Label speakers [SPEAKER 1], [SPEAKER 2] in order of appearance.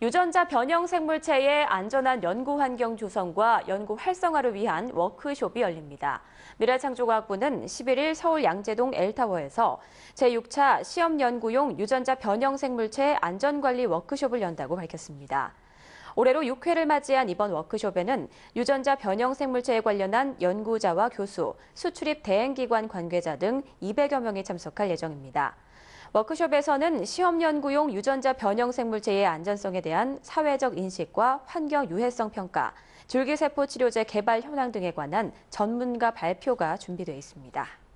[SPEAKER 1] 유전자 변형 생물체의 안전한 연구 환경 조성과 연구 활성화를 위한 워크숍이 열립니다. 미래창조과학부는 11일 서울 양재동 엘타워에서 제6차 시험연구용 유전자 변형 생물체 안전관리 워크숍을 연다고 밝혔습니다. 올해로 6회를 맞이한 이번 워크숍에는 유전자 변형 생물체에 관련한 연구자와 교수, 수출입 대행기관 관계자 등 200여 명이 참석할 예정입니다. 워크숍에서는 시험연구용 유전자 변형생물체의 안전성에 대한 사회적 인식과 환경 유해성 평가, 줄기세포 치료제 개발 현황 등에 관한 전문가 발표가 준비되어 있습니다.